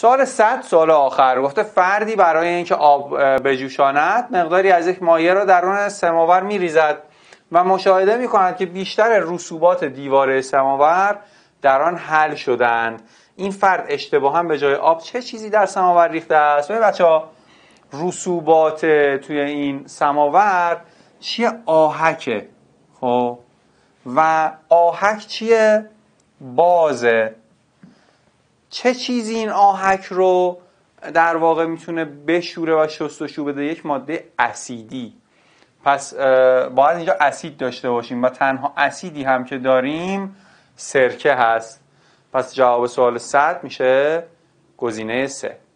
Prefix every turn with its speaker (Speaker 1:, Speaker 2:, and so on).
Speaker 1: سال 100 سال آخر گفته فردی
Speaker 2: برای اینکه آب بجوشاند مقداری از یک مایه را درون سماور میریزد و مشاهده می کند که بیشتر رسوبات دیواره سماور در آن حل شدند این فرد اشتباها به جای آب چه چیزی در سماور ریخته است ببین بچه رسوبات توی این سماور چیه آهکه خب و آهک چیه بازه چه چیزی این آهک رو در واقع میتونه بشوره و شستشو بده یک ماده اسیدی پس باید اینجا اسید داشته باشیم و تنها اسیدی هم که داریم سرکه هست پس جواب سوال صد میشه گزینه سه